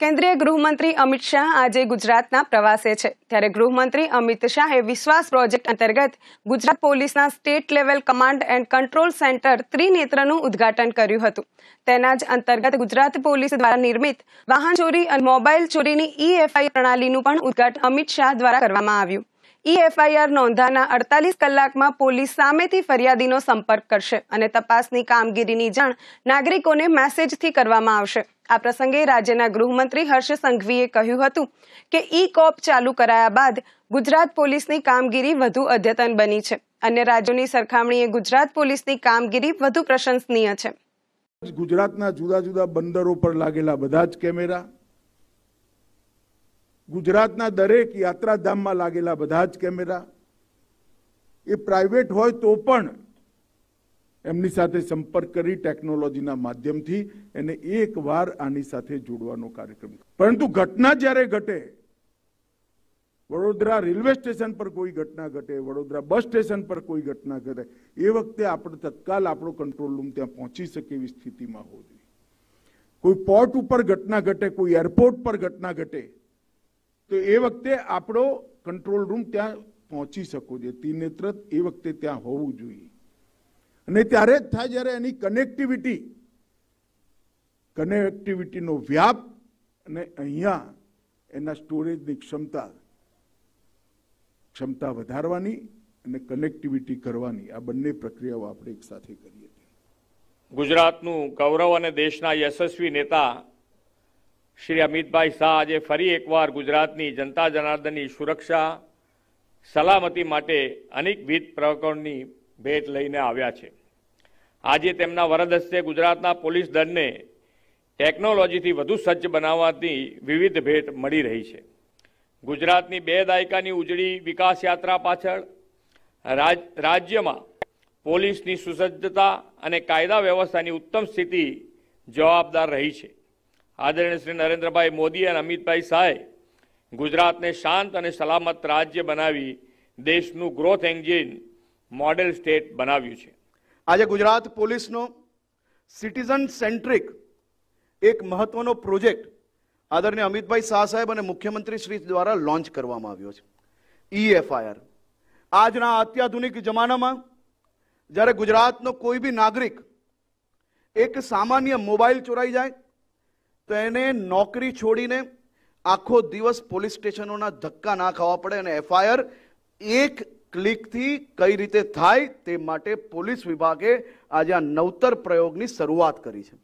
કેન્દ્રીય ગૃહમંત્રી અમિત શાહ આજે ગુજરાતના પ્રવાસે છે ત્યારે ગૃહમંત્રી અમિત શાહે વિશ્વાસ પ્રોજેક્ટ અંતર્ગત ગુજરાત પોલીસના state level command and control centre ત્રિનેત્રનું ઉદ્ઘાટન કર્યું હતું તેના જ અંતર્ગત ગુજરાત પોલીસ દ્વારા નિર્મિત વાહન ચોરી અને મોબાઈલ ચોરીની ઈ પ્રણાલીનું પણ ઉદ્ઘાટન અમિત શાહ દ્વારા કરવામાં આવ્યું ઈ એફઆઈઆર નોંધાના અડતાલીસ કલાકમાં પોલીસ સામેથી ફરિયાદીનો સંપર્ક કરશે અને તપાસની કામગીરીની જાણ નાગરિકોને મેસેજથી કરવામાં આવશે આ પ્રસંગે રાજ્યના ગૃહમંત્રી હર્ષ સંઘવીએ કહ્યું હતું કે ઈ કોપ ચાલુ કરાયા બાદ ગુજરાત પોલીસની કામગીરી વધુ અદ્યતન બની છે અન્ય રાજ્યોની સરખામણીએ ગુજરાત પોલીસની કામગીરી વધુ પ્રશંસનીય છે ગુજરાતના જુદા જુદા બંદરો પર લાગેલા બધા જ કેમેરા ગુજરાતના દરેક યાત્રાધામમાં લાગેલા બધા જ કેમેરા એ પ્રાઇવેટ હોય તો પણ એમની સાથે સંપર્ક કરી ટેકનોલોજીના માધ્યમથી એને એકવાર આની સાથે જોડવાનો કાર્યક્રમ પરંતુ ઘટના જ્યારે ઘટે વડોદરા રેલવે સ્ટેશન પર કોઈ ઘટના ઘટે વડોદરા બસ સ્ટેશન પર કોઈ ઘટના ઘટે એ વખતે આપણે તત્કાલ આપણો કંટ્રોલ રૂમ ત્યાં પહોંચી શકે એવી સ્થિતિમાં હોવી કોઈ પોર્ટ ઉપર ઘટના ઘટે કોઈ એરપોર્ટ પર ઘટના ઘટે તો એ વખતે આપણો કંટ્રોલ રૂમ ત્યાં પહોંચી શકવો જોઈએ ત્રિનેત્ર એ વખતે ત્યાં હોવું જોઈએ અને ત્યારે જ થાય જ્યારે એની કનેક્ટિવિટી કનેક્ટિવિટીનો વ્યાપ અને અહીંયા એના સ્ટોરેજની ક્ષમતા ક્ષમતા વધારવાની અને કનેક્ટિવિટી કરવાની આ બંને પ્રક્રિયાઓ આપણે એકસાથે કરીએ છીએ ગુજરાતનું ગૌરવ અને દેશના યશસ્વી નેતા શ્રી અમિતભાઈ શાહ આજે ફરી એકવાર ગુજરાતની જનતા જનાર્દનની સુરક્ષા સલામતી માટે અનેકવિધ પ્રકરણની ભેટ લઈને આવ્યા છે આજે તેમના વરદ ગુજરાતના પોલીસ દળને ટેકનોલોજીથી વધુ સજ્જ બનાવવાની વિવિધ ભેટ મળી રહી છે ગુજરાતની બે દાયકાની ઉજળી વિકાસ યાત્રા પાછળ રાજ્યમાં પોલીસની સુસજ્જતા અને કાયદા વ્યવસ્થાની ઉત્તમ સ્થિતિ જવાબદાર રહી છે આદરણીય શ્રી નરેન્દ્રભાઈ મોદી અને અમિતભાઈ શાહે ગુજરાતને શાંત અને સલામત રાજ્ય બનાવી દેશનું ગ્રોથ એન્જિન મોડેલ સ્ટેટ બનાવ્યું છે આજે ગુજરાત પોલીસનો સિટીઝન સેન્ટ્રિક એક મહત્વનો પ્રોજેક્ટ આદરણીય અમિતભાઈ શાહ સાહેબ અને મુખ્યમંત્રી શ્રી દ્વારા લોન્ચ કરવામાં આવ્યો છે ઈએફઆઈઆર e આજના અત્યાધુનિક જમાનામાં જ્યારે ગુજરાતનો કોઈ બી નાગરિક એક સામાન્ય મોબાઈલ ચોરાઈ જાય તેને નોકરી છોડીને આખો દિવસ પોલીસ સ્ટેશનોના ધક્કા ના ખાવા પડે અને એફઆઈઆર એક ક્લિકથી કઈ રીતે થાય તે માટે પોલીસ વિભાગે આજે આ નવતર પ્રયોગની શરૂઆત કરી છે